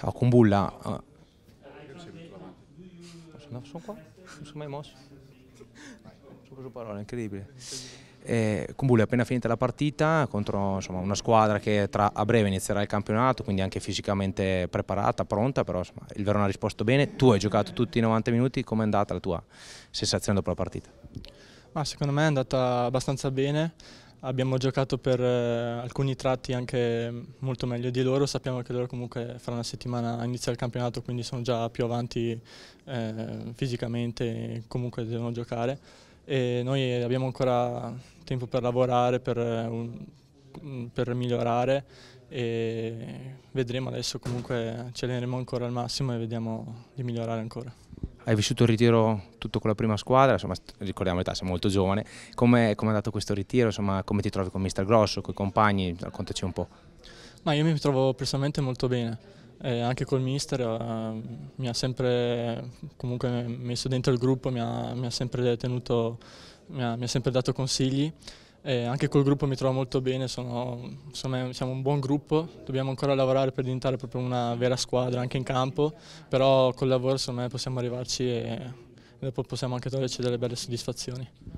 Alors ah, Kumbulla... Hein. Ah. Sono, non sono mai mosso. Ho preso parola, incredibile. Eh, Kumbulla è appena finita la partita contro insomma, una squadra che tra, a breve inizierà il campionato, quindi anche fisicamente preparata, pronta, però insomma, il Verona ha risposto bene. Tu hai giocato tutti i 90 minuti, com'è andata la tua sensazione dopo la partita? Ma secondo me è andata abbastanza bene abbiamo giocato per eh, alcuni tratti anche molto meglio di loro, sappiamo che loro comunque fra una settimana inizia il campionato quindi sono già più avanti eh, fisicamente, comunque devono giocare e noi abbiamo ancora tempo per lavorare, per, eh, un, mm, per migliorare e vedremo adesso comunque ci ancora al massimo e vediamo di migliorare ancora hai vissuto il ritiro tutto con la prima squadra, insomma ricordiamo l'età, sei molto giovane, come è, com è andato questo ritiro, insomma come ti trovi con Mister Grosso, con i compagni, raccontaci un po'. Ma io mi trovo personalmente molto bene, eh, anche col mister eh, mi ha sempre comunque messo dentro il gruppo, mi ha, mi ha sempre tenuto, mi ha, mi ha sempre dato consigli eh, anche col gruppo mi trovo molto bene, sono, insomma, siamo un buon gruppo, dobbiamo ancora lavorare per diventare proprio una vera squadra anche in campo, però col lavoro secondo possiamo arrivarci e dopo possiamo anche toglierci delle belle soddisfazioni.